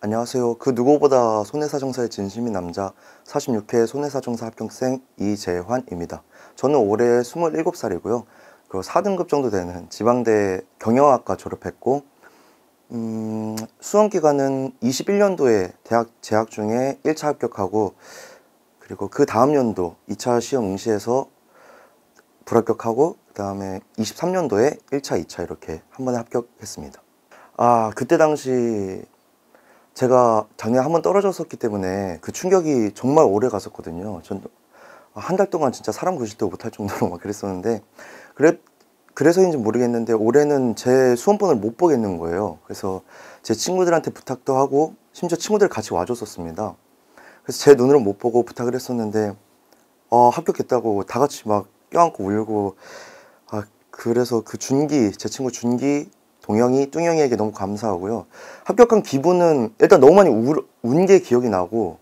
안녕하세요. 그 누구보다 손해사정사의 진심인 남자 46회 손해사정사 합격생 이재환입니다. 저는 올해 27살이고요. 그 4등급 정도 되는 지방대 경영학과 졸업했고 음, 수험 기간은 21년도에 대학 재학 중에 1차 합격하고 그리고 그 다음 년도 2차 시험 응시에서 불합격하고 그 다음에 23년도에 1차, 2차 이렇게 한 번에 합격했습니다. 아 그때 당시 제가 작년에 한 번 떨어졌었기 때문에 그 충격이 정말 오래 갔었거든요. 전 한 달 동안 진짜 사람 구실도 못할 정도로 막 그랬었는데 그래, 그래서인지 모르겠는데 올해는 제 수험번을 못 보겠는 거예요. 그래서 제 친구들한테 부탁도 하고 심지어 친구들 같이 와줬었습니다. 그래서 제 눈으로 못 보고 부탁을 했었는데 어, 합격했다고 다 같이 막 껴안고 울고 아, 그래서 그 준기 제 친구 준기 동영이, 뚱영이에게 너무 감사하고요. 합격한 기분은 일단 너무 많이 운게 기억이 나고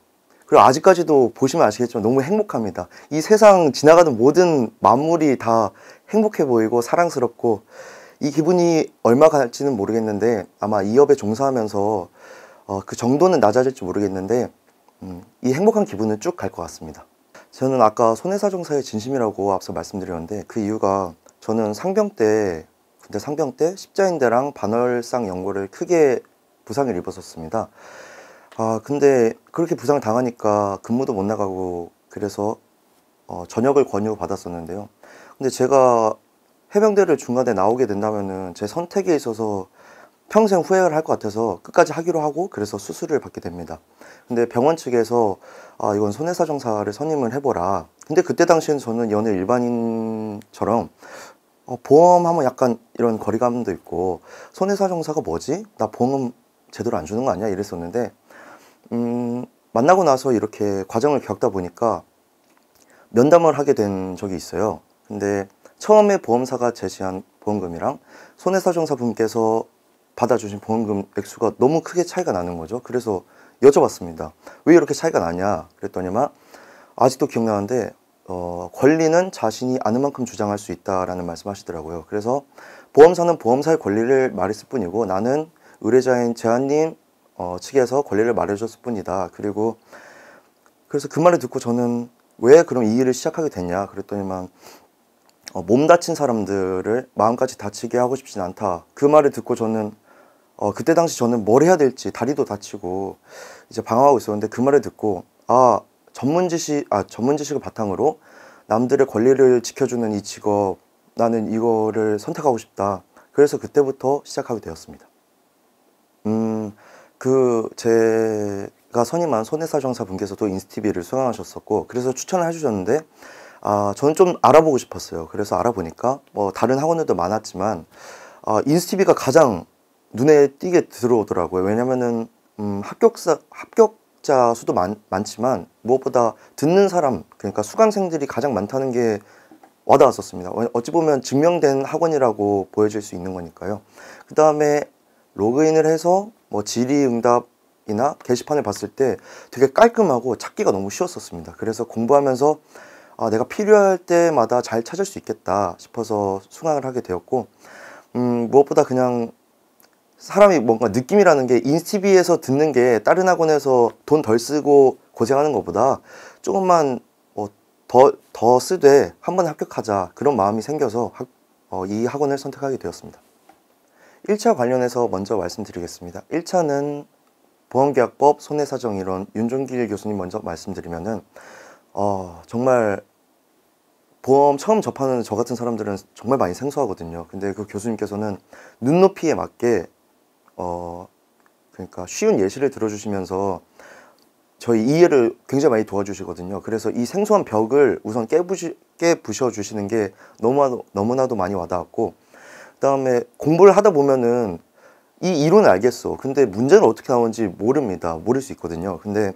그리고 아직까지도 보시면 아시겠지만 너무 행복합니다. 이 세상 지나가는 모든 만물이 다 행복해 보이고 사랑스럽고 이 기분이 얼마 갈지는 모르겠는데 아마 이 업에 종사하면서 어, 그 정도는 낮아질지 모르겠는데 음, 이 행복한 기분은 쭉 갈 것 같습니다. 저는 아까 손해사정사의 진심이라고 앞서 말씀드렸는데 그 이유가 저는 상병 때 군대 상병 때 십자인대랑 반월상 연골을 크게 부상을 입었었습니다. 아 근데 그렇게 부상을 당하니까 근무도 못 나가고 그래서 어, 전역을 권유받았었는데요. 근데 제가 해병대를 중간에 나오게 된다면은 제 선택에 있어서 평생 후회를 할 것 같아서 끝까지 하기로 하고 그래서 수술을 받게 됩니다. 근데 병원 측에서 아 이건 손해사정사를 선임을 해보라. 근데 그때 당시엔 저는 연예 일반인처럼 어, 보험하면 약간 이런 거리감도 있고 손해사정사가 뭐지? 나 보험 제대로 안 주는 거 아니야? 이랬었는데 음, 만나고 나서 이렇게 과정을 겪다 보니까 면담을 하게 된 적이 있어요. 근데 처음에 보험사가 제시한 보험금이랑 손해사정사 분께서 받아주신 보험금 액수가 너무 크게 차이가 나는 거죠. 그래서 여쭤봤습니다. 왜 이렇게 차이가 나냐? 그랬더니만 아직도 기억나는데 어, 권리는 자신이 아는 만큼 주장할 수 있다라는 말씀하시더라고요. 그래서 보험사는 보험사의 권리를 말했을 뿐이고 나는 의뢰자인 제한님 어, 측에서 권리를 말해줬을 뿐이다. 그리고 그래서 그 말을 듣고 저는 왜 그럼 이 일을 시작하게 됐냐 그랬더니만 어, 몸 다친 사람들을 마음까지 다치게 하고 싶진 않다. 그 말을 듣고 저는 어, 그때 당시 저는 뭘 해야 될지 다리도 다치고 이제 방황하고 있었는데 그 말을 듣고 아 전문 지식 아 전문 지식을 바탕으로 남들의 권리를 지켜주는 이 직업 나는 이거를 선택하고 싶다. 그래서 그때부터 시작하게 되었습니다. 음, 그 제가 선임한 손해사 정사 분께서도 인스티비를 수강하셨었고 그래서 추천을 해주셨는데 아 저는 좀 알아보고 싶었어요. 그래서 알아보니까 뭐 다른 학원들도 많았지만 아, 인스티비가 가장 눈에 띄게 들어오더라고요. 왜냐면은 음, 합격사 합격 자 수도 많, 많지만 무엇보다 듣는 사람 그러니까 수강생들이 가장 많다는 게 와닿았었습니다. 어, 어찌 보면 증명된 학원이라고 보여질 수 있는 거니까요. 그 다음에 로그인을 해서 뭐 질의응답이나 게시판을 봤을 때 되게 깔끔하고 찾기가 너무 쉬웠었습니다. 그래서 공부하면서 아, 내가 필요할 때마다 잘 찾을 수 있겠다 싶어서 수강을 하게 되었고 음, 무엇보다 그냥 사람이 뭔가 느낌이라는 게 인스티비에서 듣는 게 다른 학원에서 돈 덜 쓰고 고생하는 것보다 조금만 더더 뭐 더 쓰되 한번에 합격하자 그런 마음이 생겨서 학, 어, 이 학원을 선택하게 되었습니다. 1차 관련해서 먼저 말씀드리겠습니다. 1차는 보험계약법 손해사정 이론 윤종길 교수님 먼저 말씀드리면은 어, 정말 보험 처음 접하는 저 같은 사람들은 정말 많이 생소하거든요. 근데 그 교수님께서는 눈높이에 맞게 어 그러니까 쉬운 예시를 들어주시면서 저희 이해를 굉장히 많이 도와주시거든요. 그래서 이 생소한 벽을 우선 깨부시, 깨부셔 주시는 게 너무나도, 너무나도 많이 와닿았고 그 다음에 공부를 하다 보면은 이 이론은 알겠어. 근데 문제는 어떻게 나오는지 모릅니다. 모를 수 있거든요. 근데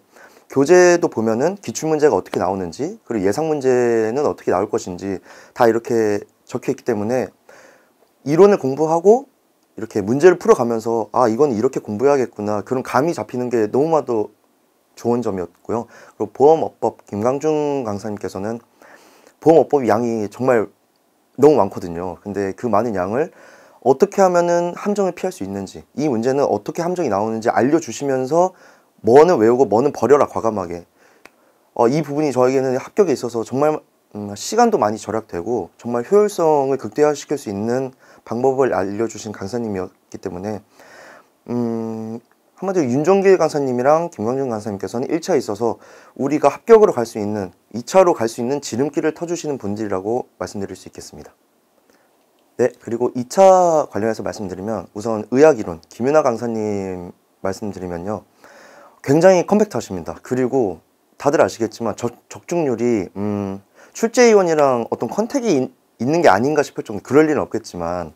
교재도 보면은 기출문제가 어떻게 나오는지 그리고 예상문제는 어떻게 나올 것인지 다 이렇게 적혀있기 때문에 이론을 공부하고 이렇게 문제를 풀어가면서 아 이건 이렇게 공부해야겠구나 그런 감이 잡히는 게 너무나도 좋은 점이었고요. 그리고 보험업법 김강중 강사님께서는 보험업법 양이 정말 너무 많거든요. 근데 그 많은 양을 어떻게 하면은 함정을 피할 수 있는지 이 문제는 어떻게 함정이 나오는지 알려주시면서 뭐는 외우고 뭐는 버려라 과감하게 어, 이 부분이 저에게는 합격에 있어서 정말 음, 시간도 많이 절약되고 정말 효율성을 극대화시킬 수 있는 방법을 알려주신 강사님이었기 때문에 음, 한마디로 윤종길 강사님이랑 김광준 강사님께서는 1차에 있어서 우리가 합격으로 갈 수 있는 2차로 갈 수 있는 지름길을 터주시는 분들이라고 말씀드릴 수 있겠습니다. 네, 그리고 2차 관련해서 말씀드리면 우선 의학이론, 김윤아 강사님 말씀드리면요. 굉장히 컴팩트하십니다. 그리고 다들 아시겠지만 적, 적중률이 음, 출제위원이랑 어떤 컨택이 있는 게 아닌가 싶을 정도 그럴 리는 없겠지만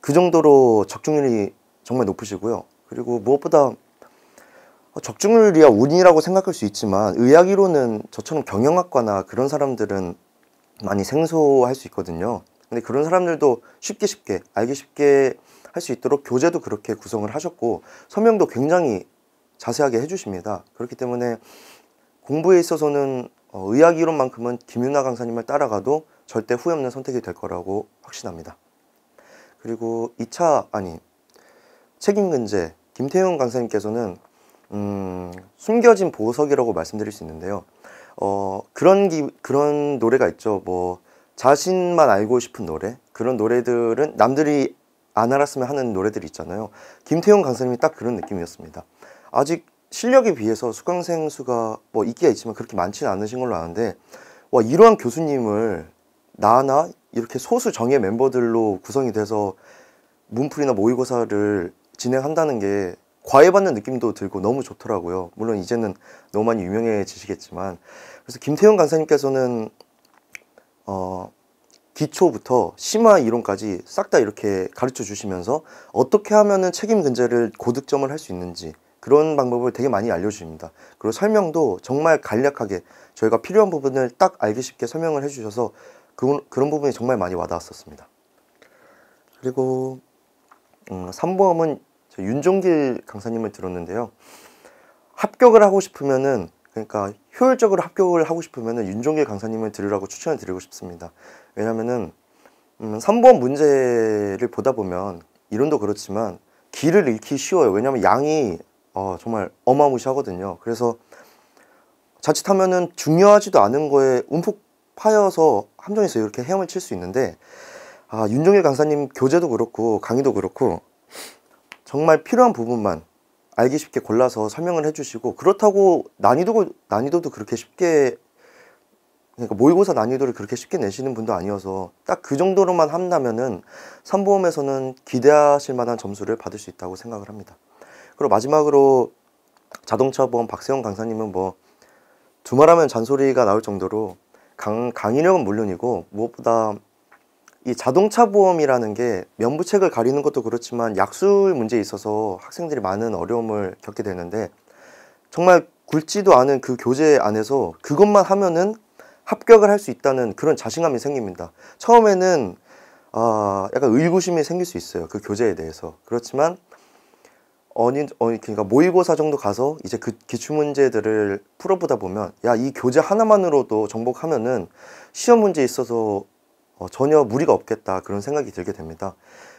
그 정도로 적중률이 정말 높으시고요 그리고 무엇보다 적중률이야 운이라고 생각할 수 있지만 의학이론은 저처럼 경영학과나 그런 사람들은 많이 생소할 수 있거든요 근데 그런 사람들도 쉽게 쉽게 알기 쉽게 할 수 있도록 교재도 그렇게 구성을 하셨고 설명도 굉장히 자세하게 해주십니다 그렇기 때문에 공부에 있어서는 어, 의학이론만큼은 김윤아 강사님을 따라가도 절대 후회 없는 선택이 될 거라고 확신합니다. 그리고 2차 아니 책임근제 김태용 강사님께서는 음, 숨겨진 보석이라고 말씀드릴 수 있는데요. 어, 그런 기, 그런 노래가 있죠. 뭐 자신만 알고 싶은 노래 그런 노래들은 남들이 안 알았으면 하는 노래들 있잖아요. 김태용 강사님이 딱 그런 느낌이었습니다. 아직 실력에 비해서 수강생 수가 뭐 있기야 있지만 그렇게 많지는 않으신 걸로 아는데 와 이러한 교수님을 나나 이렇게 소수 정예 멤버들로 구성이 돼서 문풀이나 모의고사를 진행한다는 게 과외받는 느낌도 들고 너무 좋더라고요. 물론 이제는 너무 많이 유명해지시겠지만 그래서 김태형 강사님께서는 어, 기초부터 심화 이론까지 싹 다 이렇게 가르쳐 주시면서 어떻게 하면은 책임 근제를 고득점을 할 수 있는지 그런 방법을 되게 많이 알려주십니다. 그리고 설명도 정말 간략하게 저희가 필요한 부분을 딱 알기 쉽게 설명을 해주셔서 그, 그런 부분이 정말 많이 와닿았었습니다. 그리고 음, 3범은 윤종길 강사님을 들었는데요. 합격을 하고 싶으면은 그러니까 효율적으로 합격을 하고 싶으면은 윤종길 강사님을 들으라고 추천을 드리고 싶습니다. 왜냐면은 음, 3번 문제를 보다 보면 이론도 그렇지만 길을 잃기 쉬워요. 왜냐면 양이 어, 정말 어마무시하거든요. 그래서 자칫하면은 중요하지도 않은 거에 움푹 파여서 함정에서 이렇게 헤엄을 칠 수 있는데 아, 윤종일 강사님 교재도 그렇고 강의도 그렇고 정말 필요한 부분만 알기 쉽게 골라서 설명을 해주시고 그렇다고 난이도 난이도도 그렇게 쉽게 그러니까 모의고사 난이도를 그렇게 쉽게 내시는 분도 아니어서 딱 그 정도로만 한다면은 삼보험에서는 기대하실 만한 점수를 받을 수 있다고 생각을 합니다. 그리고 마지막으로 자동차 보험 박세영 강사님은 뭐 두말하면 잔소리가 나올 정도로 강, 강의력은 물론이고 무엇보다 이 자동차 보험이라는 게 면부책을 가리는 것도 그렇지만 약술 문제에 있어서 학생들이 많은 어려움을 겪게 되는데 정말 굵지도 않은 그 교재 안에서 그것만 하면은 합격을 할 수 있다는 그런 자신감이 생깁니다. 처음에는 아, 약간 의구심이 생길 수 있어요. 그 교재에 대해서. 그렇지만 어니어니 그러니까 모의고사 정도 가서 이제 그 기출 문제들을 풀어보다 보면 야 이 교재 하나만으로도 정복하면은 시험 문제에 있어서 어, 전혀 무리가 없겠다 그런 생각이 들게 됩니다.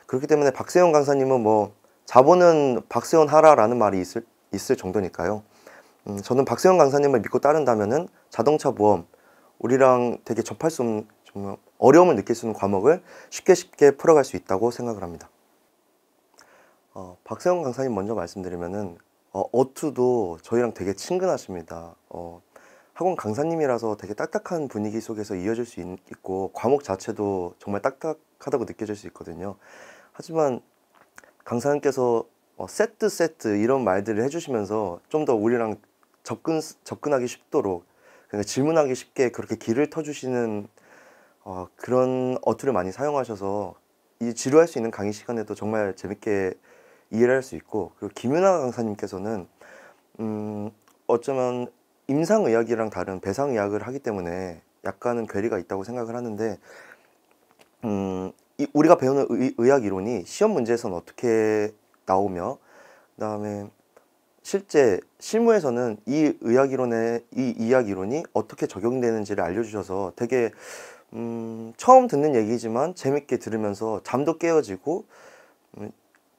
그렇기 때문에 박세현 강사님은 뭐 자본은 박세현 하라라는 말이 있을 있을 정도니까요. 음, 저는 박세현 강사님을 믿고 따른다면은 자동차 보험 우리랑 되게 접할 수 없는 좀 어려움을 느낄 수 있는 과목을 쉽게 쉽게 풀어갈 수 있다고 생각을 합니다. 어, 박세원 강사님 먼저 말씀드리면은 어, 어투도 저희랑 되게 친근하십니다. 어, 학원 강사님이라서 되게 딱딱한 분위기 속에서 이어질 수 있, 고 과목 자체도 정말 딱딱하다고 느껴질 수 있거든요. 하지만 강사님께서 어, 세트 세트 이런 말들을 해주시면서 좀 더 우리랑 접근 접근하기 쉽도록 그러니까 질문하기 쉽게 그렇게 길을 터주시는 어, 그런 어투를 많이 사용하셔서 이 지루할 수 있는 강의 시간에도 정말 재밌게 이해를 할 수 있고 그리고 김윤아 강사님께서는 음 어쩌면 임상의학이랑 다른 배상의학을 하기 때문에 약간은 괴리가 있다고 생각을 하는데 음이 우리가 배우는 의, 학 이론이 시험 문제에서는 어떻게 나오며 그다음에 실제 실무에서는 이 의학 이론에이이학 이론이 어떻게 적용되는지를 알려주셔서 되게 음, 처음 듣는 얘기지만 재밌게 들으면서 잠도 깨어지고 음,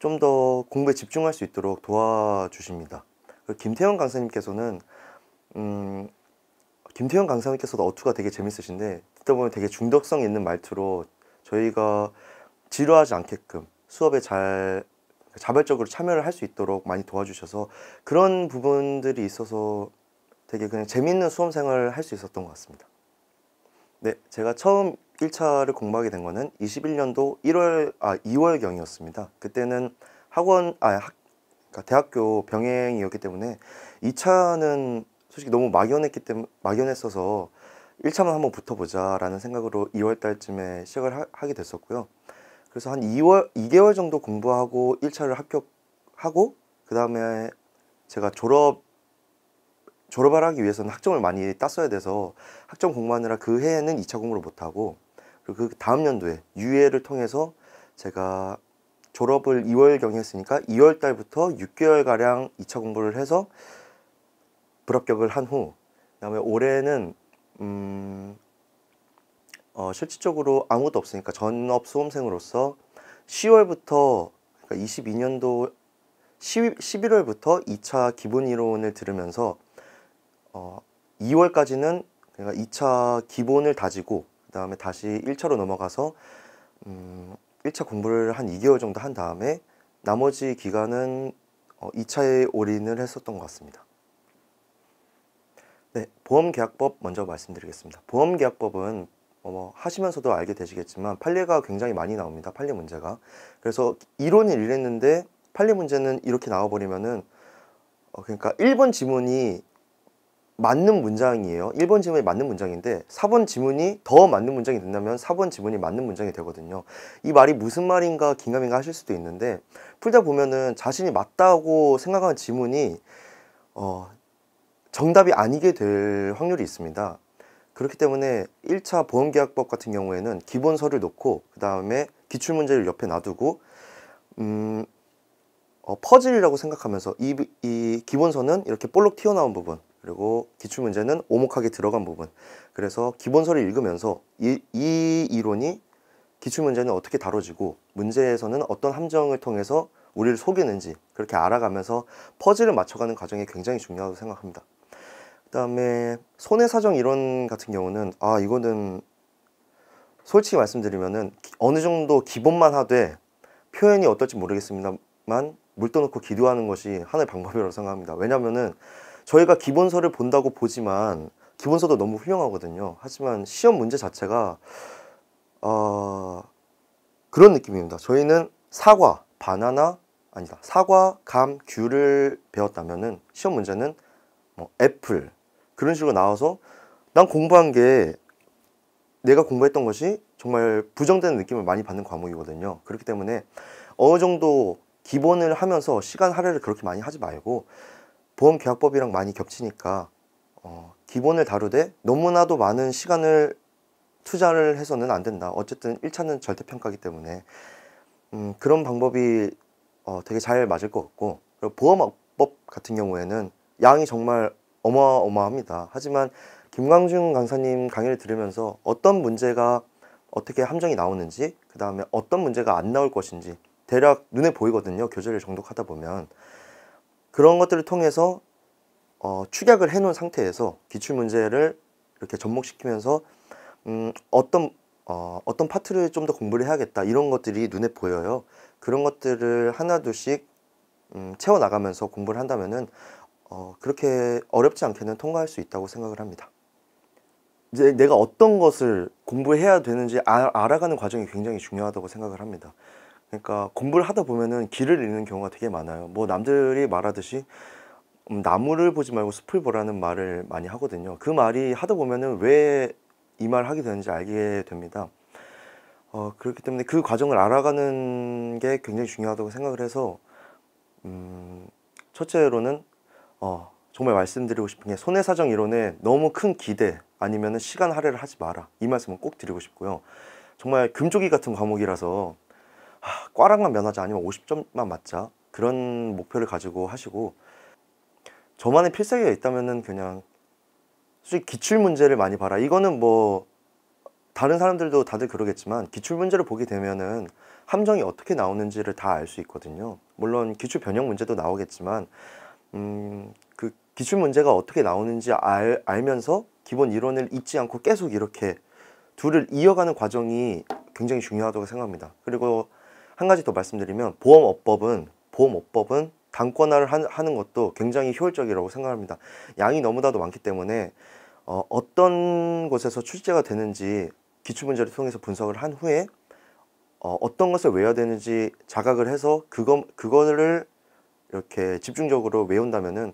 좀더 공부에 집중할 수 있도록 도와주십니다. 김태현 강사님께서는 음, 김태현 강사님께서도 어투가 되게 재밌으신데 듣다 보면 되게 중독성 있는 말투로 저희가 지루하지 않게끔 수업에 잘 자발적으로 참여를 할 수 있도록 많이 도와주셔서 그런 부분들이 있어서 되게 그냥 재밌는 수험생활을 할 수 있었던 것 같습니다. 네, 제가 처음 1차를 공부하게 된 거는 21년도 1월 아 2월 경이었습니다. 그때는 학원 아 학, 그러니까 대학교 병행이었기 때문에 2차는 솔직히 너무 막연했기 때문에 막연했어서 1차만 한번 붙어보자라는 생각으로 2월 달쯤에 시작을 하, 하게 됐었고요. 그래서 한 2월 2개월 정도 공부하고 1차를 합격하고 그 다음에 제가 졸업 졸업을 하기 위해서는 학점을 많이 땄어야 돼서 학점 공부하느라 그 해에는 2차 공부를 못하고 그리고 그 다음 연도에 유예를 통해서 제가 졸업을 2월경에 했으니까 2월달부터 6개월가량 2차 공부를 해서 불합격을 한 후 그다음에 올해는 음, 어, 실질적으로 아무것도 없으니까 전업 수험생으로서 10월부터 그러니까 22년도 10, 11월부터 2차 기본 이론을 들으면서 어, 2월까지는 그러니까 2차 기본을 다지고 그 다음에 다시 1차로 넘어가서 음, 1차 공부를 한 2개월 정도 한 다음에 나머지 기간은 어, 2차에 올인을 했었던 것 같습니다. 네, 보험계약법 먼저 말씀드리겠습니다. 보험계약법은 어, 하시면서도 알게 되시겠지만 판례가 굉장히 많이 나옵니다. 판례 문제가. 그래서 이론이 이랬는데 판례 문제는 이렇게 나와버리면은 어, 그러니까 1번 지문이 맞는 문장이에요 1번 지문이 맞는 문장인데 4번 지문이 더 맞는 문장이 된다면 4번 지문이 맞는 문장이 되거든요 이 말이 무슨 말인가 긴가민가 하실 수도 있는데 풀다 보면은 자신이 맞다고 생각하는 지문이 어, 정답이 아니게 될 확률이 있습니다 그렇기 때문에 1차 보험계약법 같은 경우에는 기본 서를 놓고 그 다음에 기출문제를 옆에 놔두고 음, 어, 퍼즐이라고 생각하면서 이, 이 기본서는 이렇게 볼록 튀어나온 부분 그리고 기출문제는 오목하게 들어간 부분 그래서 기본서를 읽으면서 이, 이 이론이 기출문제는 어떻게 다뤄지고 문제에서는 어떤 함정을 통해서 우리를 속이는지 그렇게 알아가면서 퍼즐을 맞춰가는 과정이 굉장히 중요하다고 생각합니다 그 다음에 손해사정 이론 같은 경우는 아 이거는 솔직히 말씀드리면은 어느 정도 기본만 하되 표현이 어떨지 모르겠습니다만 물떠놓고 기도하는 것이 하나의 방법이라고 생각합니다 왜냐면은 하 저희가 기본서를 본다고 보지만 기본서도 너무 훌륭하거든요. 하지만 시험 문제 자체가 어, 그런 느낌입니다. 저희는 사과, 바나나 아니다. 사과, 감, 귤을 배웠다면은 시험 문제는 뭐 애플 그런 식으로 나와서 난 공부한 게 내가 공부했던 것이 정말 부정되는 느낌을 많이 받는 과목이거든요. 그렇기 때문에 어느 정도 기본을 하면서 시간 할애를 그렇게 많이 하지 말고 보험계약법이랑 많이 겹치니까 어, 기본을 다루되 너무나도 많은 시간을 투자를 해서는 안 된다. 어쨌든 1차는 절대평가기 때문에 음, 그런 방법이 어, 되게 잘 맞을 것 같고 그리고 보험법 같은 경우에는 양이 정말 어마어마합니다. 하지만 김광중 강사님 강의를 들으면서 어떤 문제가 어떻게 함정이 나오는지 그 다음에 어떤 문제가 안 나올 것인지 대략 눈에 보이거든요. 교재를 정독하다 보면 그런 것들을 통해서 어, 축약을 해놓은 상태에서 기출문제를 이렇게 접목시키면서 음, 어떤 어, 어떤 파트를 좀 더 공부를 해야겠다 이런 것들이 눈에 보여요. 그런 것들을 하나둘씩 음, 채워나가면서 공부를 한다면은 어, 그렇게 어렵지 않게는 통과할 수 있다고 생각을 합니다. 이제 내가 어떤 것을 공부해야 되는지 아, 알아가는 과정이 굉장히 중요하다고 생각을 합니다. 그러니까 공부를 하다 보면은 길을 잃는 경우가 되게 많아요. 뭐 남들이 말하듯이 음, 나무를 보지 말고 숲을 보라는 말을 많이 하거든요. 그 말이 하다 보면은 왜 이말을 하게 되는지 알게 됩니다. 어, 그렇기 때문에 그 과정을 알아가는 게 굉장히 중요하다고 생각을 해서 음, 첫째로는 어, 정말 말씀드리고 싶은 게 손해사정 이론에 너무 큰 기대 아니면 시간 할애를 하지 마라 이 말씀은 꼭 드리고 싶고요. 정말 금조기 같은 과목이라서 하, 과랑만 면하자 아니면 50점만 맞자 그런 목표를 가지고 하시고 저만의 필살기가 있다면은 그냥 솔직히 기출 문제를 많이 봐라 이거는 뭐 다른 사람들도 다들 그러겠지만 기출 문제를 보게 되면은 함정이 어떻게 나오는지를 다 알 수 있거든요 물론 기출 변형 문제도 나오겠지만 음, 그 기출 문제가 어떻게 나오는지 알, 알면서 기본 이론을 잊지 않고 계속 이렇게 둘을 이어가는 과정이 굉장히 중요하다고 생각합니다 그리고 한 가지 더 말씀드리면 보험업법은 보험업법은 단권화를 하는 것도 굉장히 효율적이라고 생각합니다. 양이 너무나도 많기 때문에 어, 어떤 곳에서 출제가 되는지 기출문제를 통해서 분석을 한 후에 어, 어떤 것을 외워야 되는지 자각을 해서 그거, 그거를 이렇게 집중적으로 외운다면은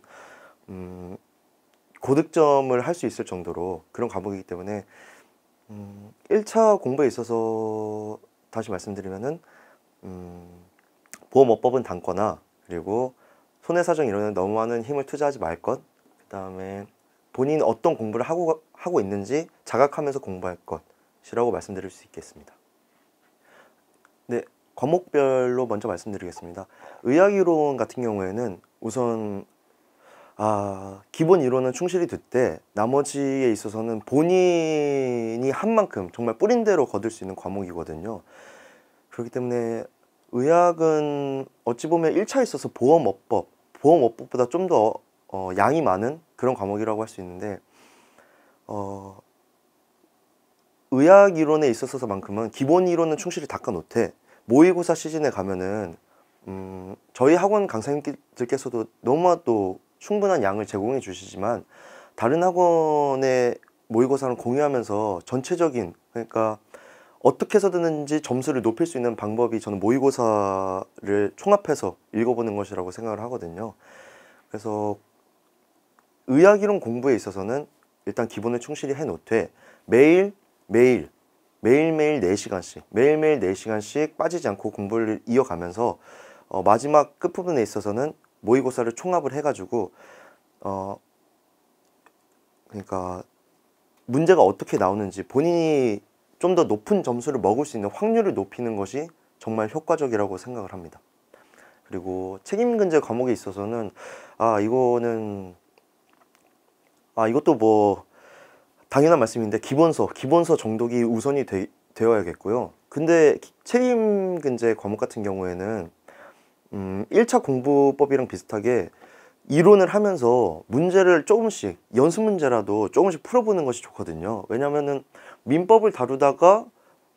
음, 고득점을 할 수 있을 정도로 그런 과목이기 때문에 음, 1차 공부에 있어서 다시 말씀드리면은 음, 보험업법은 담거나 그리고 손해사정 이런 너무 많은 힘을 투자하지 말 것. 그 다음에 본인 어떤 공부를 하고, 하고 있는지 자각하면서 공부할 것이라고 말씀드릴 수 있겠습니다. 네, 과목별로 먼저 말씀드리겠습니다. 의학이론 같은 경우에는 우선 아, 기본 이론은 충실히 듣되 나머지에 있어서는 본인이 한 만큼 정말 뿌린 대로 거둘 수 있는 과목이거든요. 그렇기 때문에 의학은 어찌 보면 1차에 있어서 보험업법, 보험업법보다 좀더 어, 양이 많은 그런 과목이라고 할 수 있는데 어, 의학 이론에 있어서만큼은 기본 이론은 충실히 닦아놓되 모의고사 시즌에 가면은 음, 저희 학원 강사님들께서도 너무나도 충분한 양을 제공해 주시지만 다른 학원의 모의고사를 공유하면서 전체적인 그러니까 어떻게 해서든지 점수를 높일 수 있는 방법이 저는 모의고사를 총합해서 읽어보는 것이라고 생각을 하거든요. 그래서 의학이론 공부에 있어서는 일단 기본을 충실히 해놓되 매일 매일 매일매일 4시간씩 매일매일 4시간씩 빠지지 않고 공부를 이어가면서 어, 마지막 끝부분에 있어서는 모의고사를 총합을 해가지고 어 그러니까 문제가 어떻게 나오는지 본인이 좀더 높은 점수를 먹을 수 있는 확률을 높이는 것이 정말 효과적이라고 생각을 합니다. 그리고 책임근제 과목에 있어서는 아 이거는 아 이것도 뭐 당연한 말씀인데 기본서 기본서 정독이 우선이 되, 어야겠고요 근데 책임근제 과목 같은 경우에는 음, 1차 공부법이랑 비슷하게 이론을 하면서 문제를 조금씩 연습 문제라도 조금씩 풀어보는 것이 좋거든요 왜냐면은 하 민법을 다루다가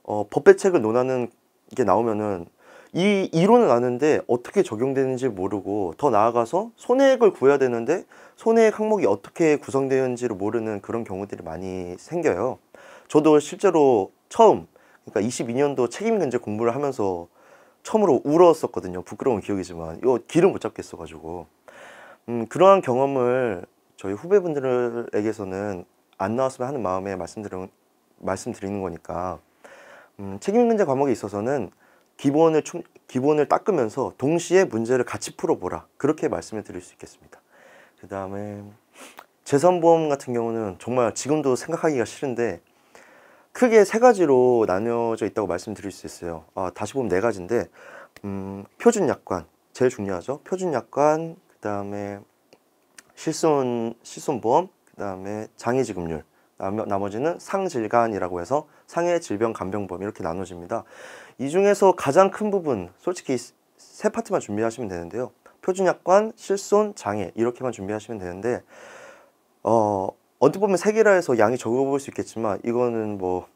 어, 법배책을 논하는 게 나오면은 이 이론은 아는데 어떻게 적용되는지 모르고 더 나아가서 손해액을 구해야 되는데 손해액 항목이 어떻게 구성되는지를 모르는 그런 경우들이 많이 생겨요. 저도 실제로 처음 그러니까 22년도 책임근제 공부를 하면서 처음으로 울었었거든요. 부끄러운 기억이지만 이거 길을 못 잡겠어가지고 음, 그러한 경험을 저희 후배분들에게서는 안 나왔으면 하는 마음에 말씀드리는 말씀드리는 거니까 음, 책임문제 과목에 있어서는 기본을 충, 기본을 닦으면서 동시에 문제를 같이 풀어보라 그렇게 말씀을 드릴 수 있겠습니다. 그 다음에 재산보험 같은 경우는 정말 지금도 생각하기가 싫은데 크게 세 가지로 나뉘어져 있다고 말씀드릴 수 있어요. 아, 다시 보면 네 가지인데 음, 표준약관 제일 중요하죠. 표준약관 그 다음에 실손 실손보험 그 다음에 장애지급률 나머지는 상질간이라고 해서 상해 질병 간병범 이렇게 나눠집니다. 이 중에서 가장 큰 부분 솔직히 세 파트만 준비하시면 되는데요. 표준약관, 실손, 장애 이렇게만 준비하시면 되는데 어, 언뜻 보면 세 개라 해서 양이 적어 보일 수 있겠지만 이거는 뭐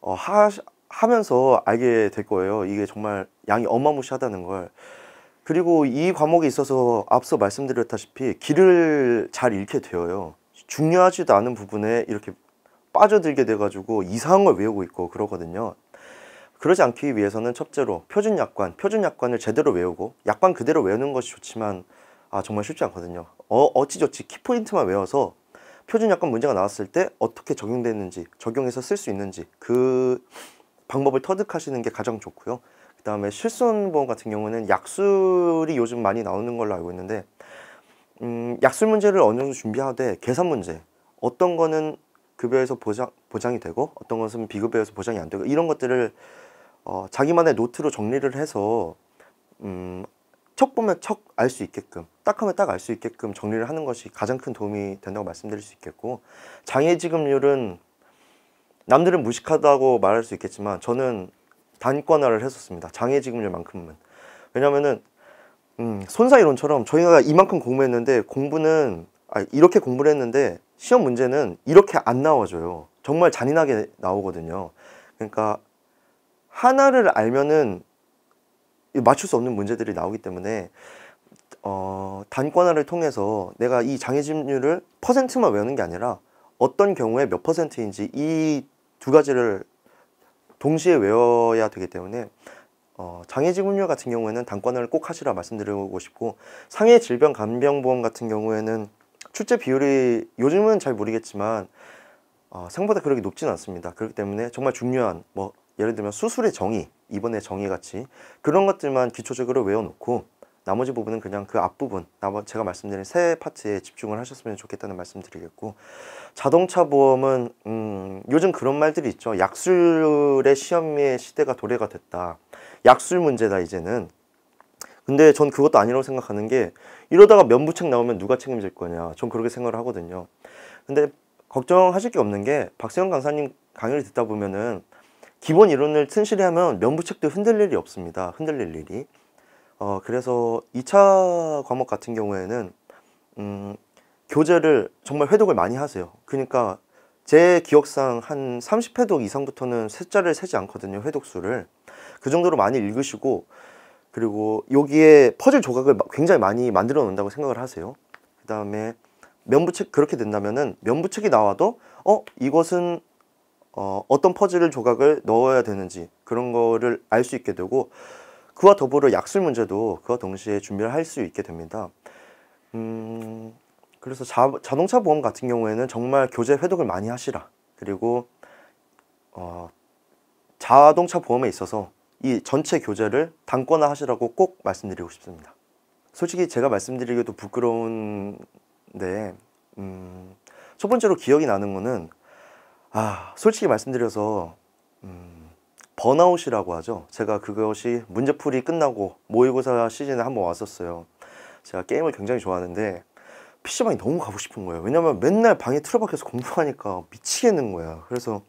어, 하, 하면서 알게 될 거예요. 이게 정말 양이 어마무시하다는 걸. 그리고 이 과목에 있어서 앞서 말씀드렸다시피 길을 잘 잃게 되어요. 중요하지도 않은 부분에 이렇게 빠져들게 돼가지고 이상한 걸 외우고 있고 그러거든요. 그러지 않기 위해서는 첫째로 표준 약관, 표준 약관을 제대로 외우고 약관 그대로 외우는 것이 좋지만 아 정말 쉽지 않거든요. 어, 어찌저찌 키포인트만 외워서 표준 약관 문제가 나왔을 때 어떻게 적용되는지 적용해서 쓸 수 있는지 그 방법을 터득하시는 게 가장 좋고요. 그 다음에 실손보험 같은 경우는 약술이 요즘 많이 나오는 걸로 알고 있는데 음, 약술 문제를 어느 정도 준비하되 계산 문제 어떤 거는 급여에서 보장, 보장이 되고 어떤 것은 비급여에서 보장이 안 되고 이런 것들을 어, 자기만의 노트로 정리를 해서 음, 척 보면 척 알 수 있게끔 딱 하면 딱 알 수 있게끔 정리를 하는 것이 가장 큰 도움이 된다고 말씀드릴 수 있겠고 장애지급률은 남들은 무식하다고 말할 수 있겠지만 저는 단권화를 했었습니다 장애지급률만큼은 왜냐면은 음, 손사이론처럼 저희가 이만큼 공부했는데 공부는 아, 이렇게 공부를 했는데 시험 문제는 이렇게 안 나와줘요. 정말 잔인하게 나오거든요. 그러니까 하나를 알면은 맞출 수 없는 문제들이 나오기 때문에 어, 단권화를 통해서 내가 이 장애진율을 퍼센트만 외우는 게 아니라 어떤 경우에 몇 퍼센트인지 이 두 가지를 동시에 외워야 되기 때문에 어, 장애지급료 같은 경우에는 당권을꼭 하시라 말씀드리고 싶고 상해 질병 간병보험 같은 경우에는 출제 비율이 요즘은 잘 모르겠지만 어, 생보다 그렇게 높지는 않습니다. 그렇기 때문에 정말 중요한 뭐 예를 들면 수술의 정의, 이번의 정의같이 그런 것들만 기초적으로 외워놓고 나머지 부분은 그냥 그 앞부분 나머 제가 말씀드린 세 파트에 집중을 하셨으면 좋겠다는 말씀드리겠고 자동차 보험은 음, 요즘 그런 말들이 있죠. 약술의 시험의 시대가 도래가 됐다. 약술 문제다 이제는 근데 전 그것도 아니라고 생각하는 게 이러다가 면부책 나오면 누가 책임질 거냐 전 그렇게 생각을 하거든요 근데 걱정하실 게 없는 게 박세영 강사님 강의를 듣다 보면은 기본 이론을 튼실히 하면 면부책도 흔들릴 일이 없습니다 흔들릴 일이 어 그래서 2차 과목 같은 경우에는 음 교재를 정말 회독을 많이 하세요 그러니까 제 기억상 한 30회독 이상부터는 숫자를 세지 않거든요 회독수를 그 정도로 많이 읽으시고 그리고 여기에 퍼즐 조각을 굉장히 많이 만들어 놓는다고 생각을 하세요 그 다음에 면부책 그렇게 된다면은 면부책이 나와도 어 이것은 어, 어떤 퍼즐 조각을 넣어야 되는지 그런 거를 알 수 있게 되고 그와 더불어 약술 문제도 그와 동시에 준비를 할 수 있게 됩니다. 음, 그래서 자, 자동차 보험 같은 경우에는 정말 교재 회독을 많이 하시라. 그리고 어, 자동차 보험에 있어서 이 전체 교재를 단권화 하시라고 꼭 말씀드리고 싶습니다. 솔직히 제가 말씀드리기도 부끄러운데 음, 첫 번째로 기억이 나는 거는 아 솔직히 말씀드려서 음, 번아웃이라고 하죠. 제가 그것이 문제풀이 끝나고 모의고사 시즌에 한번 왔었어요. 제가 게임을 굉장히 좋아하는데 PC방이 너무 가고 싶은 거예요 왜냐면 맨날 방에 틀어박혀서 공부하니까 미치겠는 거야 그래서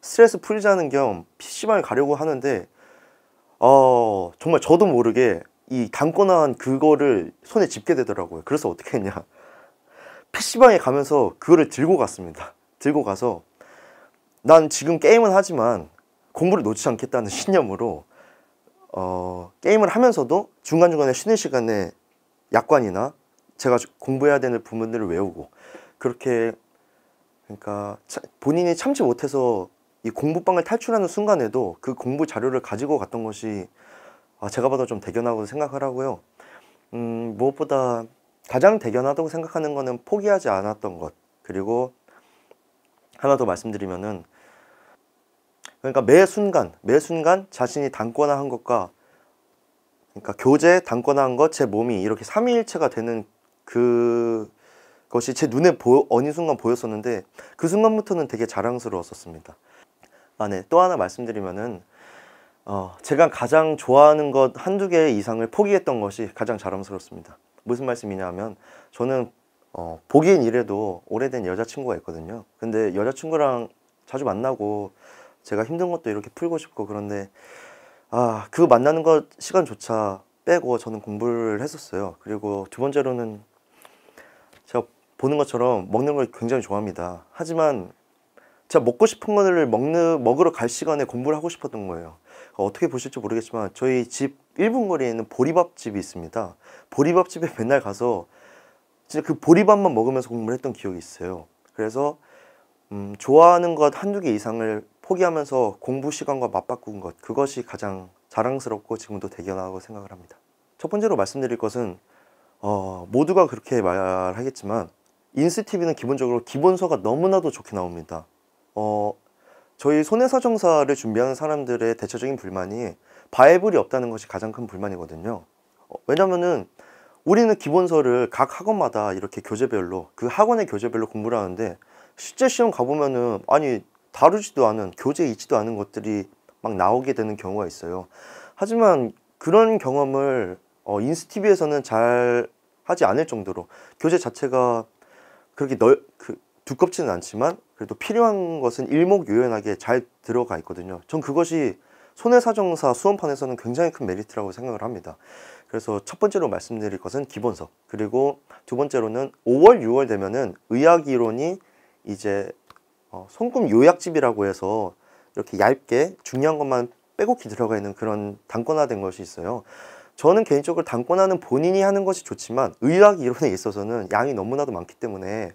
스트레스 풀자는 겸 PC방에 가려고 하는데 어 정말 저도 모르게 이단권한 그거를 손에 집게 되더라고요 그래서 어떻게 했냐 PC방에 가면서 그거를 들고 갔습니다 들고 가서 난 지금 게임은 하지만 공부를 놓지 않겠다는 신념으로 어, 게임을 하면서도 중간중간에 쉬는 시간에 약관이나 제가 공부해야 되는 부분들을 외우고 그렇게 그러니까 본인이 참지 못해서 이 공부방을 탈출하는 순간에도 그 공부 자료를 가지고 갔던 것이 아, 제가 봐도 좀 대견하고 생각을 하고요. 음, 무엇보다 가장 대견하다고 생각하는 것은 포기하지 않았던 것 그리고 하나 더 말씀드리면은 그러니까 매 순간 매 순간 자신이 단권화한 것과 그러니까 교재 단권화한 것 제 몸이 이렇게 삼위일체가 되는 그것이 제 눈에 보, 어느 순간 보였었는데 그 순간부터는 되게 자랑스러웠었습니다. 아, 네. 또 하나 말씀드리면은 어, 제가 가장 좋아하는 것 한두 개 이상을 포기했던 것이 가장 자랑스럽습니다. 무슨 말씀이냐면 저는 어, 보기엔 이래도 오래된 여자친구가 있거든요. 근데 여자친구랑 자주 만나고 제가 힘든 것도 이렇게 풀고 싶고 그런데 아, 그 만나는 것 시간조차 빼고 저는 공부를 했었어요. 그리고 두 번째로는 보는 것처럼 먹는 걸 굉장히 좋아합니다. 하지만 제가 먹고 싶은 거를 먹는, 먹으러 갈 시간에 공부를 하고 싶었던 거예요. 그러니까 어떻게 보실지 모르겠지만 저희 집 1분 거리에 있는 보리밥집이 있습니다. 보리밥집에 맨날 가서 진짜 그 보리밥만 먹으면서 공부를 했던 기억이 있어요. 그래서 음, 좋아하는 것 한두 개 이상을 포기하면서 공부 시간과 맞바꾼 것 그것이 가장 자랑스럽고 지금도 대견하고 생각을 합니다. 첫 번째로 말씀드릴 것은 어, 모두가 그렇게 말하겠지만 인스티비는 기본적으로 기본서가 너무나도 좋게 나옵니다. 어, 저희 손해사정사를 준비하는 사람들의 대체적인 불만이 바이블이 없다는 것이 가장 큰 불만이거든요. 어, 왜냐면은 우리는 기본서를 각 학원마다 이렇게 교재별로 그 학원의 교재별로 공부를 하는데 실제 시험 가보면은 아니 다루지도 않은 교재에 있지도 않은 것들이 막 나오게 되는 경우가 있어요. 하지만 그런 경험을 어, 인스티비에서는 잘 하지 않을 정도로 교재 자체가 그렇게 넓, 그 두껍지는 않지만 그래도 필요한 것은 일목요연하게 잘 들어가 있거든요. 전 그것이 손해사정사 수험판에서는 굉장히 큰 메리트라고 생각을 합니다. 그래서 첫 번째로 말씀드릴 것은 기본서 그리고 두 번째로는 5월 6월 되면은 의학이론이 이제 어, 손금 요약집이라고 해서 이렇게 얇게 중요한 것만 빼곡히 들어가 있는 그런 단권화된 것이 있어요. 저는 개인적으로 당권하는 본인이 하는 것이 좋지만 의학 이론에 있어서는 양이 너무나도 많기 때문에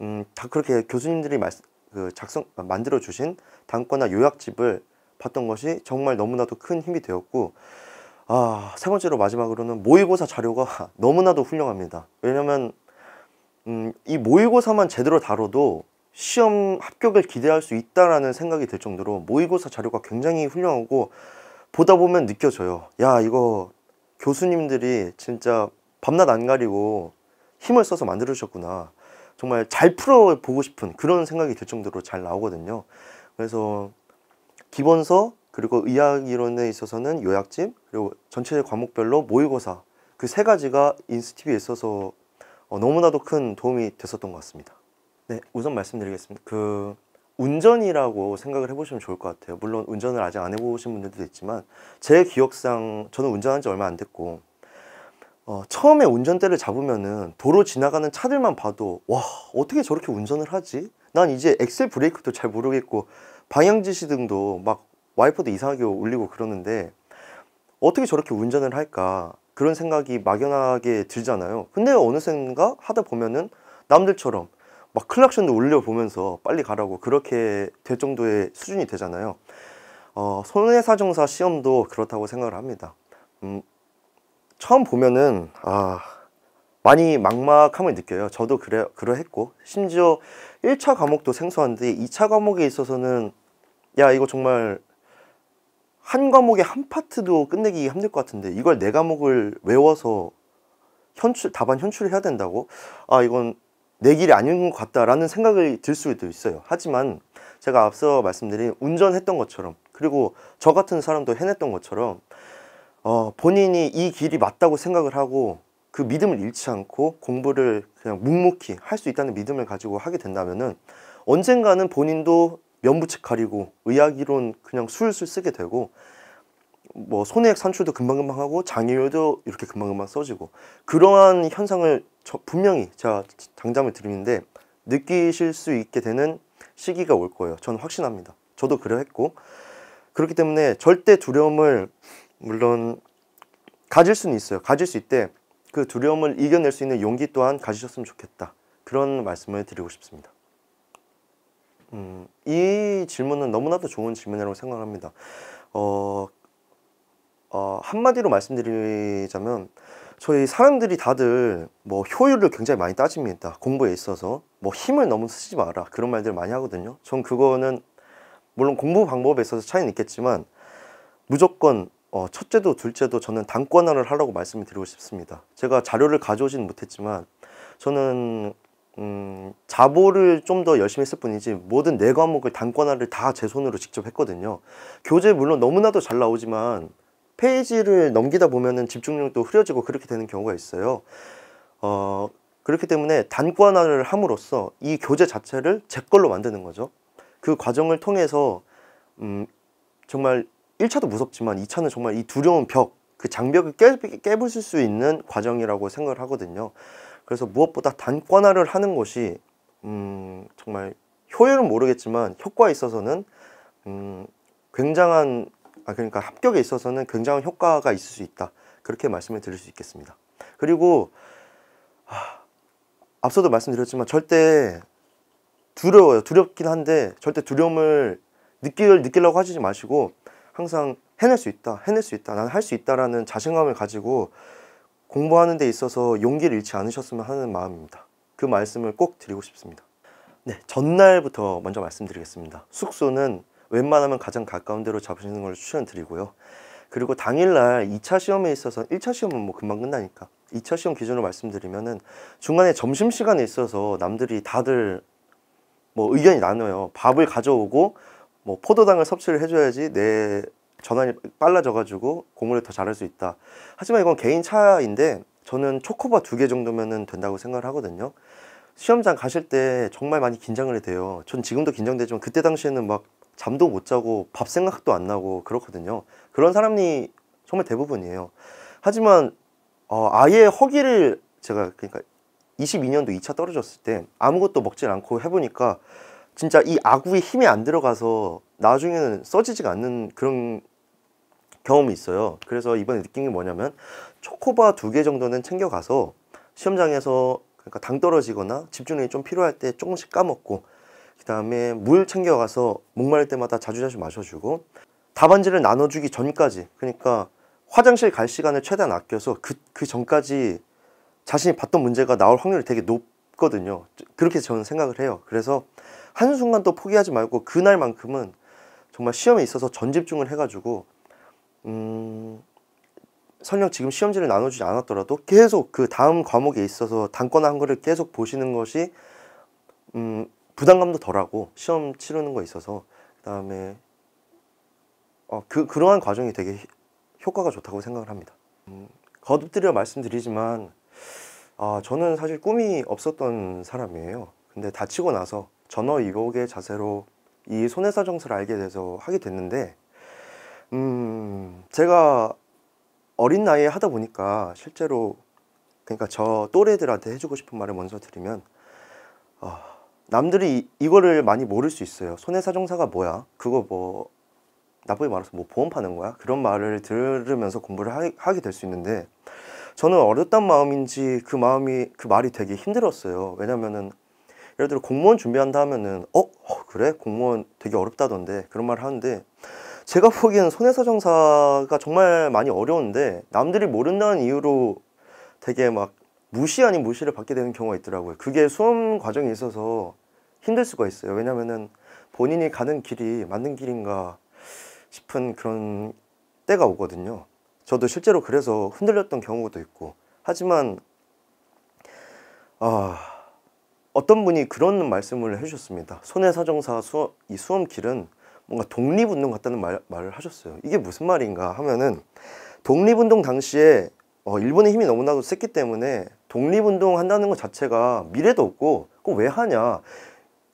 음, 다 그렇게 교수님들이 말씀, 그 작성 아, 만들어 주신 단과나 요약집을 봤던 것이 정말 너무나도 큰 힘이 되었고 아, 세 번째로 마지막으로는 모의고사 자료가 너무나도 훌륭합니다. 왜냐면 음, 이 모의고사만 제대로 다뤄도 시험 합격을 기대할 수 있다라는 생각이 들 정도로 모의고사 자료가 굉장히 훌륭하고 보다 보면 느껴져요. 야, 이거 교수님들이 진짜 밤낮 안 가리고 힘을 써서 만들어 주셨구나 정말 잘 풀어보고 싶은 그런 생각이 들 정도로 잘 나오거든요 그래서 기본서 그리고 의학이론에 있어서는 요약집 그리고 전체 과목별로 모의고사 그 세 가지가 인스티비에 있어서 어, 너무나도 큰 도움이 됐었던 것 같습니다 네 우선 말씀드리겠습니다 그 운전이라고 생각을 해보시면 좋을 것 같아요. 물론 운전을 아직 안 해보신 분들도 있지만 제 기억상 저는 운전한 지 얼마 안 됐고 어, 처음에 운전대를 잡으면은 도로 지나가는 차들만 봐도 와 어떻게 저렇게 운전을 하지? 난 이제 엑셀 브레이크도 잘 모르겠고 방향 지시등도 막 와이퍼도 이상하게 울리고 그러는데 어떻게 저렇게 운전을 할까 그런 생각이 막연하게 들잖아요. 근데 어느샌가 하다 보면은 남들처럼 막 클락션도 울려보면서 빨리 가라고 그렇게 될 정도의 수준이 되잖아요 어, 손해사정사 시험도 그렇다고 생각을 합니다 음, 처음 보면은 아 많이 막막함을 느껴요 저도 그래, 그러했고 심지어 1차 과목도 생소한데 2차 과목에 있어서는 야 이거 정말 한 과목의 한 파트도 끝내기 힘들 것 같은데 이걸 네 과목을 외워서 현출 답안 현출을 해야 된다고? 아 이건 내 길이 아닌 것 같다라는 생각이 들 수도 있어요. 하지만 제가 앞서 말씀드린 운전했던 것처럼 그리고 저 같은 사람도 해냈던 것처럼 어, 본인이 이 길이 맞다고 생각을 하고 그 믿음을 잃지 않고 공부를 그냥 묵묵히 할 수 있다는 믿음을 가지고 하게 된다면 언젠가는 본인도 면부책 가리고 의학이론 그냥 술술 쓰게 되고 뭐 손해액 산출도 금방금방 하고 장애율도 이렇게 금방금방 써지고 그러한 현상을 분명히 제가 당장을 드리는데 느끼실 수 있게 되는 시기가 올 거예요. 저는 확신합니다. 저도 그러했고 그렇기 때문에 절대 두려움을 물론 가질 수는 있어요. 가질 수 있되 그 두려움을 이겨낼 수 있는 용기 또한 가지셨으면 좋겠다. 그런 말씀을 드리고 싶습니다. 음, 이 질문은 너무나도 좋은 질문이라고 생각합니다. 어, 어, 한마디로 말씀드리자면 저희 사람들이 다들 뭐 효율을 굉장히 많이 따집니다. 공부에 있어서 뭐 힘을 너무 쓰지 마라 그런 말들 많이 하거든요. 전 그거는 물론 공부 방법에 있어서 차이는 있겠지만 무조건 어, 첫째도 둘째도 저는 단권화를 하라고 말씀을 드리고 싶습니다. 제가 자료를 가져오지는 못했지만 저는 음, 자보를 좀 더 열심히 했을 뿐이지 모든 네 과목을 단권화를 다 제 손으로 직접 했거든요. 교재 물론 너무나도 잘 나오지만 페이지를 넘기다 보면은 집중력도 흐려지고 그렇게 되는 경우가 있어요. 어, 그렇기 때문에 단권화를 함으로써 이 교재 자체를 제 걸로 만드는 거죠. 그 과정을 통해서 음, 정말 1차도 무섭지만 2차는 정말 이 두려운 벽, 그 장벽을 깨, 깨부술 수 있는 과정이라고 생각을 하거든요. 그래서 무엇보다 단권화를 하는 것이 음, 정말 효율은 모르겠지만 효과에 있어서는 음, 굉장한 아, 그러니까 합격에 있어서는 굉장한 효과가 있을 수 있다. 그렇게 말씀을 드릴 수 있겠습니다. 그리고 하, 아, 앞서도 말씀드렸지만 절대 두려워요. 두렵긴 한데 절대 두려움을 느낄, 느끼려고 하시지 마시고 항상 해낼 수 있다, 해낼 수 있다, 나는 할 수 있다라는 자신감을 가지고 공부하는 데 있어서 용기를 잃지 않으셨으면 하는 마음입니다. 그 말씀을 꼭 드리고 싶습니다. 네, 전날부터 먼저 말씀드리겠습니다. 숙소는 웬만하면 가장 가까운 데로 잡으시는 걸 추천드리고요. 그리고 당일날 2차 시험에 있어서 1차 시험은 뭐 금방 끝나니까 2차 시험 기준으로 말씀드리면은 중간에 점심시간에 있어서 남들이 다들 뭐 의견이 나눠요. 밥을 가져오고 뭐 포도당을 섭취를 해줘야지 내 전환이 빨라져가지고 공부를 더 잘할 수 있다. 하지만 이건 개인 차인데 저는 초코바 두 개 정도면 된다고 생각을 하거든요. 시험장 가실 때 정말 많이 긴장을 돼요. 전 지금도 긴장되지만 그때 당시에는 막 잠도 못 자고 밥 생각도 안 나고 그렇거든요. 그런 사람이 정말 대부분이에요. 하지만 어, 아예 허기를 제가 그러니까 22년도 2차 떨어졌을 때 아무것도 먹질 않고 해보니까 진짜 이아구의 힘이 안 들어가서 나중에는 써지지가 않는 그런 경험이 있어요. 그래서 이번에 느낀 게 뭐냐면 초코바 두 개 정도는 챙겨가서 시험장에서 그러니까 당 떨어지거나 집중력이 좀 필요할 때 조금씩 까먹고 그 다음에 물 챙겨가서 목마를 때마다 자주자주 마셔주고 답안지를 나눠주기 전까지 그러니까 화장실 갈 시간을 최대한 아껴서 그, 그 전까지 자신이 봤던 문제가 나올 확률이 되게 높거든요 그렇게 저는 생각을 해요 그래서 한순간 또 포기하지 말고 그날만큼은 정말 시험에 있어서 전집중을 해가지고 음... 설령 지금 시험지를 나눠주지 않았더라도 계속 그 다음 과목에 있어서 단권 한 거를 계속 보시는 것이 음, 부담감도 덜하고 시험 치르는 거 있어서 그다음에 어, 그 그러한 과정이 되게 효과가 좋다고 생각을 합니다. 음, 거듭들여 말씀드리지만 아, 저는 사실 꿈이 없었던 사람이에요. 근데 다치고 나서 전어 이복의 자세로 이 손해사 정서를 알게 돼서 하게 됐는데 음, 제가 어린 나이에 하다 보니까 실제로 그러니까 저 또래들한테 해주고 싶은 말을 먼저 드리면 어, 남들이 이, 거를 많이 모를 수 있어요 손해사정사가 뭐야 그거 뭐 나쁘게 말해서 뭐 보험 파는 거야 그런 말을 들으면서 공부를 하, 하게 될 수 있는데 저는 어렸던 마음인지 그 마음이 그 말이 되게 힘들었어요 왜냐면은 예를 들어 공무원 준비한다 하면은 어? 어 그래? 공무원 되게 어렵다던데 그런 말을 하는데 제가 보기에는 손해사정사가 정말 많이 어려운데 남들이 모른다는 이유로 되게 막 무시 아닌 무시를 받게 되는 경우가 있더라고요. 그게 수험 과정에 있어서 힘들 수가 있어요. 왜냐면은 본인이 가는 길이 맞는 길인가 싶은 그런 때가 오거든요. 저도 실제로 그래서 흔들렸던 경우도 있고. 하지만 아, 어떤 분이 그런 말씀을 해주셨습니다. 손해사정사 수어, 이 수험 길은 뭔가 독립운동 같다는 말, 말을 하셨어요. 이게 무슨 말인가 하면은 독립운동 당시에 어, 일본의 힘이 너무나도 셌기 때문에 독립운동 한다는 것 자체가 미래도 없고 꼭왜 하냐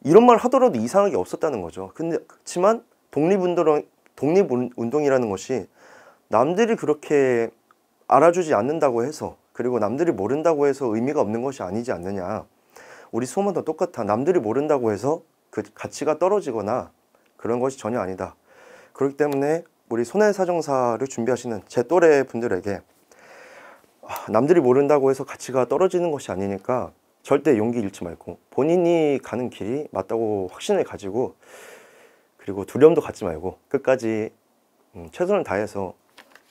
이런 말 하더라도 이상하게 없었다는 거죠. 근데 그렇지만 독립운동 독립운동이라는 것이 남들이 그렇게 알아주지 않는다고 해서 그리고 남들이 모른다고 해서 의미가 없는 것이 아니지 않느냐. 우리 소업만도 똑같아. 남들이 모른다고 해서 그 가치가 떨어지거나 그런 것이 전혀 아니다. 그렇기 때문에 우리 손해사정사를 준비하시는 제 또래 분들에게 아, 남들이 모른다고 해서 가치가 떨어지는 것이 아니니까 절대 용기 잃지 말고 본인이 가는 길이 맞다고 확신을 가지고 그리고 두려움도 갖지 말고 끝까지 음, 최선을 다해서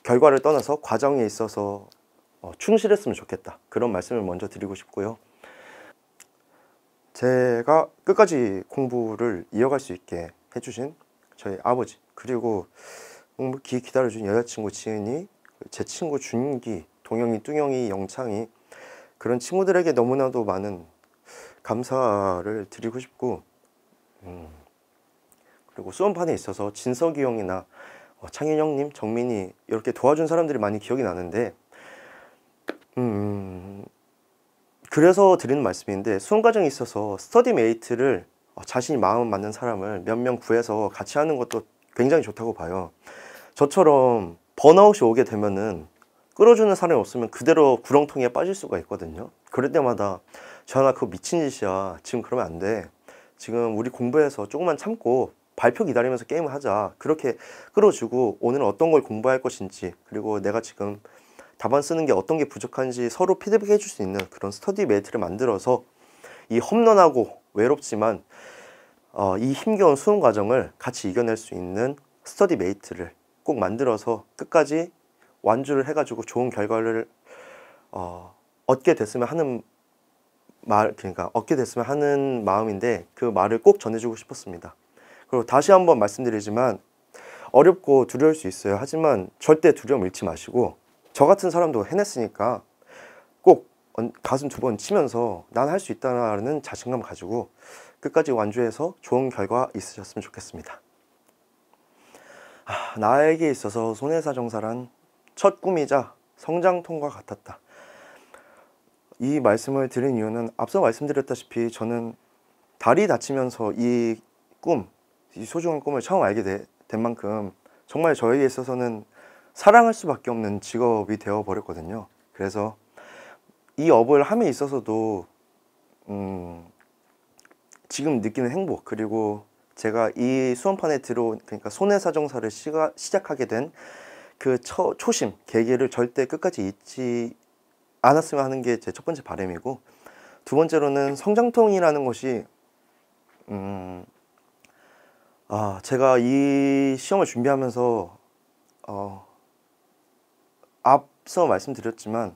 결과를 떠나서 과정에 있어서 어, 충실했으면 좋겠다 그런 말씀을 먼저 드리고 싶고요 제가 끝까지 공부를 이어갈 수 있게 해주신 저희 아버지 그리고 기 기다려준 여자친구 지은이 제 친구 준기 동영이, 뚱영이, 영창이 그런 친구들에게 너무나도 많은 감사를 드리고 싶고 음. 그리고 수험판에 있어서 진석이 형이나 어, 창현 형님, 정민이 이렇게 도와준 사람들이 많이 기억이 나는데 음, 그래서 드리는 말씀인데 수험 과정에 있어서 스터디 메이트를 어, 자신이 마음 맞는 사람을 몇 명 구해서 같이 하는 것도 굉장히 좋다고 봐요 저처럼 번아웃이 오게 되면은 끌어주는 사람이 없으면 그대로 구렁텅이에 빠질 수가 있거든요 그럴 때마다 저하나 그거 미친 짓이야 지금 그러면 안돼 지금 우리 공부해서 조금만 참고 발표 기다리면서 게임을 하자 그렇게 끌어주고 오늘은 어떤 걸 공부할 것인지 그리고 내가 지금 답안 쓰는 게 어떤 게 부족한지 서로 피드백해 줄 수 있는 그런 스터디 메이트를 만들어서 이 험난하고 외롭지만 어, 이 힘겨운 수능 과정을 같이 이겨낼 수 있는 스터디 메이트를 꼭 만들어서 끝까지 완주를 해가지고 좋은 결과를 어, 얻게 됐으면 하는 말 그러니까 얻게 됐으면 하는 마음인데 그 말을 꼭 전해주고 싶었습니다. 그리고 다시 한번 말씀드리지만 어렵고 두려울 수 있어요. 하지만 절대 두려움 잃지 마시고 저 같은 사람도 해냈으니까 꼭 가슴 두 번 치면서 난 할 수 있다라는 자신감 가지고 끝까지 완주해서 좋은 결과 있으셨으면 좋겠습니다. 아, 나에게 있어서 손해사정사란 첫 꿈이자 성장통과 같았다. 이 말씀을 드린 이유는 앞서 말씀드렸다시피 저는 다리 다치면서 이 꿈, 이 소중한 꿈을 처음 알게 되, 된 만큼 정말 저에게 있어서는 사랑할 수밖에 없는 직업이 되어버렸거든요. 그래서 이 업을 함에 있어서도 음, 지금 느끼는 행복 그리고 제가 이 수험판에 들어온 그러니까 손해사정사를 시작하게 된그 처, 초심, 계기를 절대 끝까지 잊지 않았으면 하는 게 제 첫 번째 바람이고 두 번째로는 성장통이라는 것이 음, 아, 제가 이 시험을 준비하면서 어, 앞서 말씀드렸지만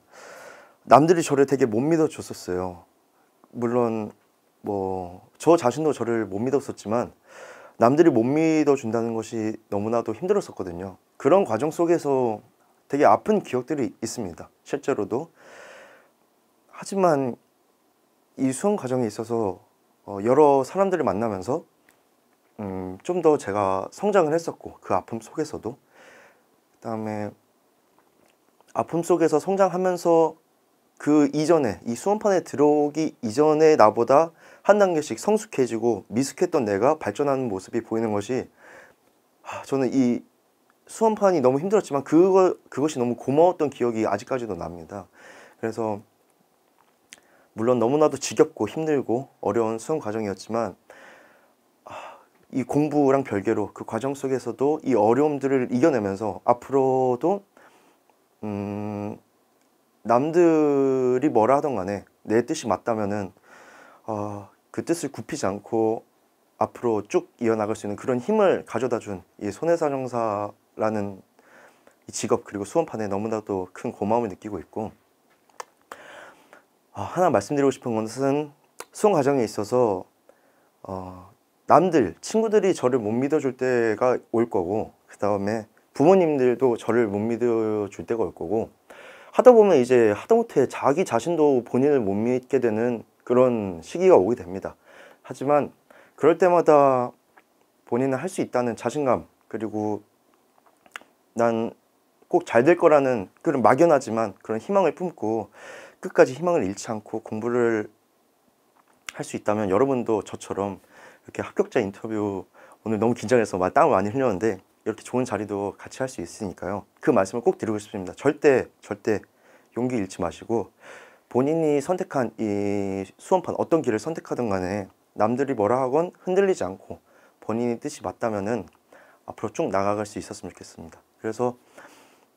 남들이 저를 되게 못 믿어줬었어요. 물론 뭐 저 자신도 저를 못 믿었었지만 남들이 못 믿어준다는 것이 너무나도 힘들었었거든요. 그런 과정 속에서 되게 아픈 기억들이 있습니다. 실제로도. 하지만 이 수험 과정에 있어서 어, 여러 사람들을 만나면서 음, 좀더 제가 성장을 했었고 그 아픔 속에서도 그다음에 아픔 속에서 성장하면서 그 이전에 이 수험판에 들어오기 이전에 나보다 한 단계씩 성숙해지고 미숙했던 내가 발전하는 모습이 보이는 것이 하, 아, 저는 이 수험판이 너무 힘들었지만 그거, 그것이 너무 고마웠던 기억이 아직까지도 납니다. 그래서 물론 너무나도 지겹고 힘들고 어려운 수험 과정이었지만 아, 이 공부랑 별개로 그 과정 속에서도 이 어려움들을 이겨내면서 앞으로도 음, 남들이 뭐라 하던 간에 내 뜻이 맞다면은 어, 그 뜻을 굽히지 않고 앞으로 쭉 이어나갈 수 있는 그런 힘을 가져다 준 이 손해사정사라는 이 직업 그리고 수원판에 너무나도 큰 고마움을 느끼고 있고 어, 하나 말씀드리고 싶은 것은 수험 과정에 있어서 어, 남들, 친구들이 저를 못 믿어줄 때가 올 거고 그 다음에 부모님들도 저를 못 믿어줄 때가 올 거고 하다 보면 이제 하다못해 자기 자신도 본인을 못 믿게 되는 그런 시기가 오게 됩니다. 하지만 그럴 때마다 본인은 할 수 있다는 자신감 그리고 난 꼭 잘 될 거라는 그런 막연하지만 그런 희망을 품고 끝까지 희망을 잃지 않고 공부를 할 수 있다면 여러분도 저처럼 이렇게 합격자 인터뷰 오늘 너무 긴장해서 막 땀을 많이 흘렸는데 이렇게 좋은 자리도 같이 할 수 있으니까요. 그 말씀을 꼭 드리고 싶습니다. 절대 절대 용기 잃지 마시고 본인이 선택한 이 수험판 어떤 길을 선택하든 간에 남들이 뭐라 하건 흔들리지 않고 본인이 뜻이 맞다면은 앞으로 쭉 나아갈 수 있었으면 좋겠습니다. 그래서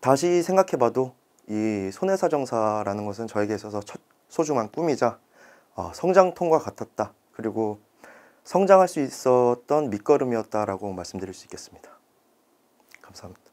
다시 생각해봐도 이 손해사정사라는 것은 저에게 있어서 첫 소중한 꿈이자 어, 성장통과 같았다. 그리고 성장할 수 있었던 밑거름이었다라고 말씀드릴 수 있겠습니다. 감사합니다.